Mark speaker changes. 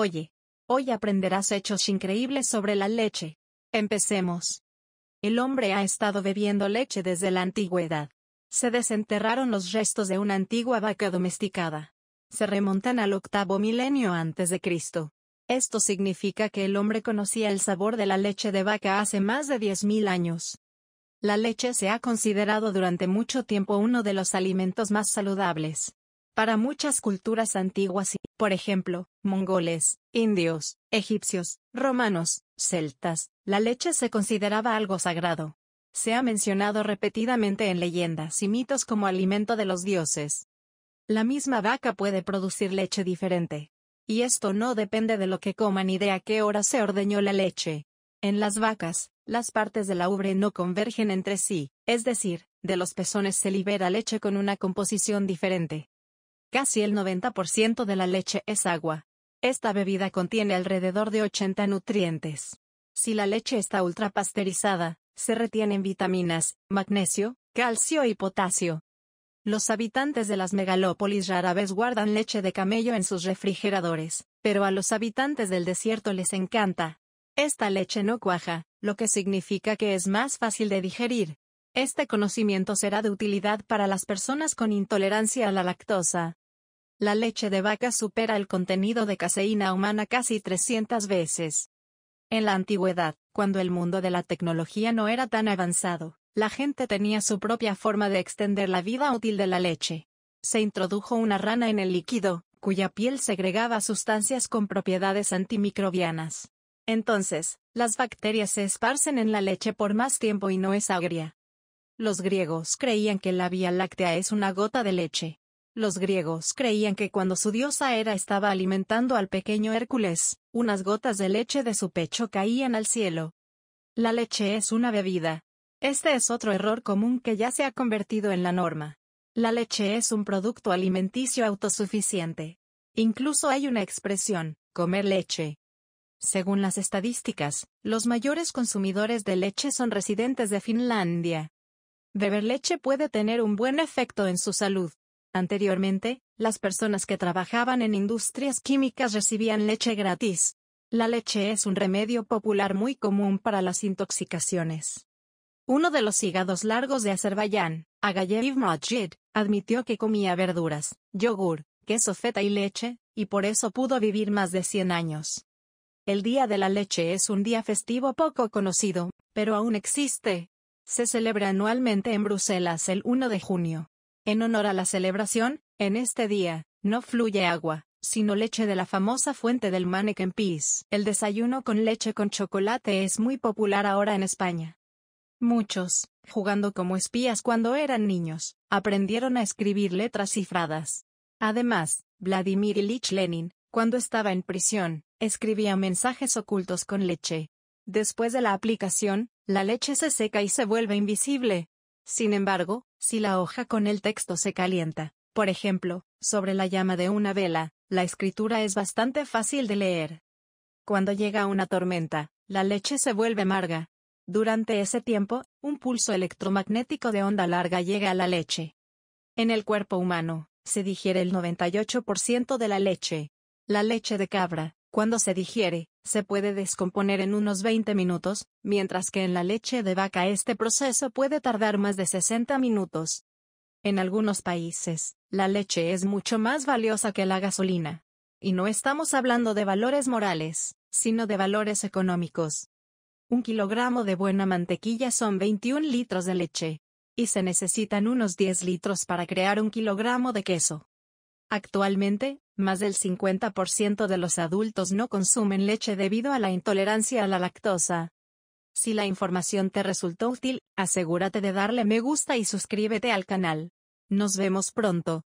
Speaker 1: Oye, hoy aprenderás hechos increíbles sobre la leche. Empecemos. El hombre ha estado bebiendo leche desde la antigüedad. Se desenterraron los restos de una antigua vaca domesticada. Se remontan al octavo milenio antes de Cristo. Esto significa que el hombre conocía el sabor de la leche de vaca hace más de 10.000 años. La leche se ha considerado durante mucho tiempo uno de los alimentos más saludables. Para muchas culturas antiguas, y, por ejemplo, mongoles, indios, egipcios, romanos, celtas, la leche se consideraba algo sagrado. Se ha mencionado repetidamente en leyendas y mitos como alimento de los dioses. La misma vaca puede producir leche diferente. Y esto no depende de lo que coman ni de a qué hora se ordeñó la leche. En las vacas, las partes de la ubre no convergen entre sí, es decir, de los pezones se libera leche con una composición diferente. Casi el 90% de la leche es agua. Esta bebida contiene alrededor de 80 nutrientes. Si la leche está ultrapasteurizada, se retienen vitaminas, magnesio, calcio y potasio. Los habitantes de las megalópolis rara vez guardan leche de camello en sus refrigeradores, pero a los habitantes del desierto les encanta. Esta leche no cuaja, lo que significa que es más fácil de digerir. Este conocimiento será de utilidad para las personas con intolerancia a la lactosa. La leche de vaca supera el contenido de caseína humana casi 300 veces. En la antigüedad, cuando el mundo de la tecnología no era tan avanzado, la gente tenía su propia forma de extender la vida útil de la leche. Se introdujo una rana en el líquido, cuya piel segregaba sustancias con propiedades antimicrobianas. Entonces, las bacterias se esparcen en la leche por más tiempo y no es agria. Los griegos creían que la Vía Láctea es una gota de leche. Los griegos creían que cuando su diosa Hera estaba alimentando al pequeño Hércules, unas gotas de leche de su pecho caían al cielo. La leche es una bebida. Este es otro error común que ya se ha convertido en la norma. La leche es un producto alimenticio autosuficiente. Incluso hay una expresión, comer leche. Según las estadísticas, los mayores consumidores de leche son residentes de Finlandia. Beber leche puede tener un buen efecto en su salud. Anteriormente, las personas que trabajaban en industrias químicas recibían leche gratis. La leche es un remedio popular muy común para las intoxicaciones. Uno de los hígados largos de Azerbaiyán, Agayev Majid, admitió que comía verduras, yogur, queso feta y leche, y por eso pudo vivir más de 100 años. El Día de la Leche es un día festivo poco conocido, pero aún existe. Se celebra anualmente en Bruselas el 1 de junio. En honor a la celebración, en este día, no fluye agua, sino leche de la famosa fuente del Manneken Pis. El desayuno con leche con chocolate es muy popular ahora en España. Muchos, jugando como espías cuando eran niños, aprendieron a escribir letras cifradas. Además, Vladimir Ilich Lenin, cuando estaba en prisión, escribía mensajes ocultos con leche. Después de la aplicación, la leche se seca y se vuelve invisible. Sin embargo, si la hoja con el texto se calienta, por ejemplo, sobre la llama de una vela, la escritura es bastante fácil de leer. Cuando llega una tormenta, la leche se vuelve amarga. Durante ese tiempo, un pulso electromagnético de onda larga llega a la leche. En el cuerpo humano, se digiere el 98% de la leche. La leche de cabra, cuando se digiere, se puede descomponer en unos 20 minutos, mientras que en la leche de vaca este proceso puede tardar más de 60 minutos. En algunos países, la leche es mucho más valiosa que la gasolina. Y no estamos hablando de valores morales, sino de valores económicos. Un kilogramo de buena mantequilla son 21 litros de leche. Y se necesitan unos 10 litros para crear un kilogramo de queso. Actualmente, más del 50% de los adultos no consumen leche debido a la intolerancia a la lactosa. Si la información te resultó útil, asegúrate de darle me gusta y suscríbete al canal. Nos vemos pronto.